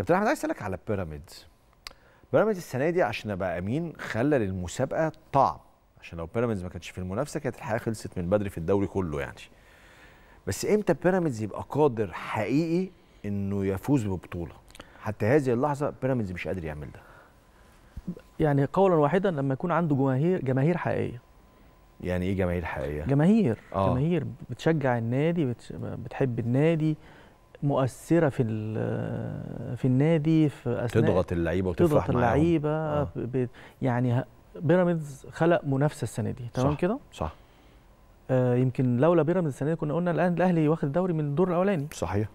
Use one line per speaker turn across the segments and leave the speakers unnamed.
كابتن احمد عايز اسالك على بيراميدز بيراميدز السنه دي عشان ابقى امين خلى للمسابقه طعم عشان لو بيراميدز ما كانش في المنافسه كانت الحياه خلصت من بدري في الدوري كله يعني بس امتى بيراميدز يبقى قادر حقيقي انه يفوز ببطوله حتى هذه اللحظه بيراميدز مش قادر يعمل ده
يعني قولا واحدا لما يكون عنده جماهير جماهير حقيقيه
يعني ايه جماهير حقيقيه جماهير آه. جماهير
بتشجع النادي بتحب النادي مؤثره في في النادي في اثناء تضغط اللعيبه وتفرح تضغط اللعيبه آه. يعني بيراميدز خلق منافسه السنه دي تمام كده؟ صح آه يمكن لولا بيراميدز السنه دي كنا قلنا الان الاهلي واخد الدوري من الدور الاولاني صحيح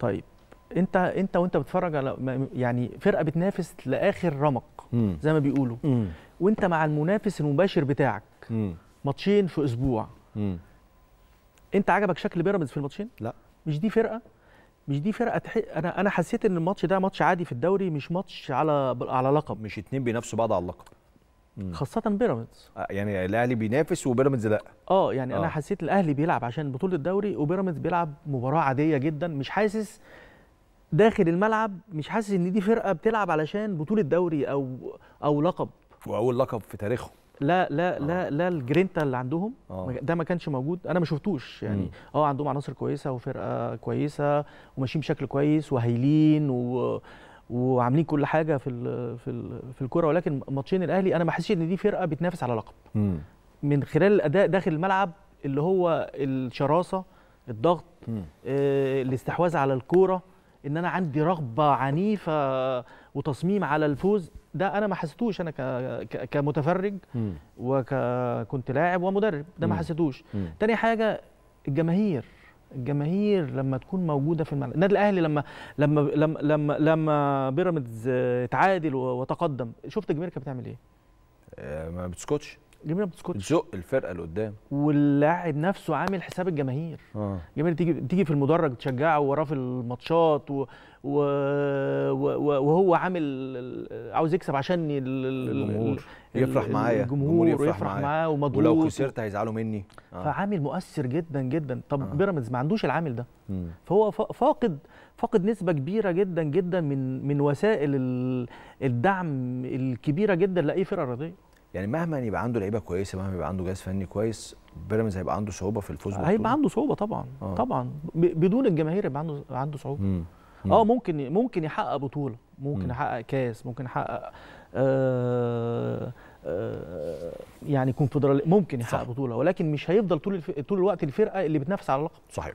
طيب انت انت وانت بتتفرج على يعني فرقه بتنافس لاخر رمق مم. زي ما بيقولوا مم. وانت مع المنافس المباشر بتاعك ماتشين في اسبوع مم. انت عجبك شكل بيراميدز في الماتشين؟ لا مش دي فرقه مش دي فرقه تح... انا انا حسيت ان الماتش ده ماتش عادي في الدوري مش ماتش على على لقب مش اتنين بينافسوا بعض على اللقب مم. خاصه بيراميدز يعني الاهلي بينافس وبيراميدز لا اه يعني آه. انا حسيت الاهلي بيلعب عشان بطوله الدوري وبيراميدز بيلعب مباراه عاديه جدا مش حاسس داخل الملعب مش حاسس ان دي فرقه بتلعب علشان بطوله دوري او او لقب واول لقب في تاريخهم لا لا آه. لا لا الجرينتا اللي عندهم آه. ده ما كانش موجود انا ما شفتوش يعني اه عندهم عناصر كويسه وفرقه كويسه وماشيين بشكل كويس وهايلين و... وعاملين كل حاجه في ال... في ال... في الكوره ولكن ماتشين الاهلي انا ما حسيتش ان دي فرقه بتنافس على لقب مم. من خلال الاداء داخل الملعب اللي هو الشراسه الضغط آه الاستحواذ على الكوره ان انا عندي رغبه عنيفه وتصميم على الفوز ده انا ما حسيتوش انا كمتفرج وكنت لاعب ومدرب ده ما حسيتوش تاني حاجه الجماهير الجماهير لما تكون موجوده في الملعب النادي الاهلي لما لما لما لما, لما بيراميدز اتعادل وتقدم شفت الجماهير كانت بتعمل ايه
آه، ما بتسكتش جميله ما بتسكتش بتزق الفرقه اللي قدام
واللاعب نفسه عامل حساب الجماهير آه. جميله تيجي تيجي في المدرج تشجعه وراه في الماتشات و... و... و... وهو عامل عاوز يكسب عشان ال... الجمهور يفرح معايا الجمهور يفرح, يفرح معايا, معايا ومضغوط ولو خسرت هيزعلوا مني آه. فعامل مؤثر جدا جدا طب آه. بيراميدز ما عندوش العامل ده م. فهو فاقد فاقد نسبه كبيره جدا جدا من من وسائل الدعم الكبيره جدا لاي فرقه رياضيه
يعني مهما يبقى عنده لعيبه كويسه مهما يبقى عنده جهاز فني كويس بيراميدز هيبقى عنده صعوبه في الفوز بالبطوله هيبقى
عنده صعوبه طبعا آه. طبعا بدون الجماهير يبقى عنده عنده صعوبه مم. مم. اه ممكن ممكن يحقق بطوله ممكن مم. يحقق كاس ممكن يحقق آه آه يعني كونفدراليه ممكن يحقق صح. بطوله ولكن مش هيفضل طول الف... طول الوقت الفرقه اللي بتنافس على اللقب صحيح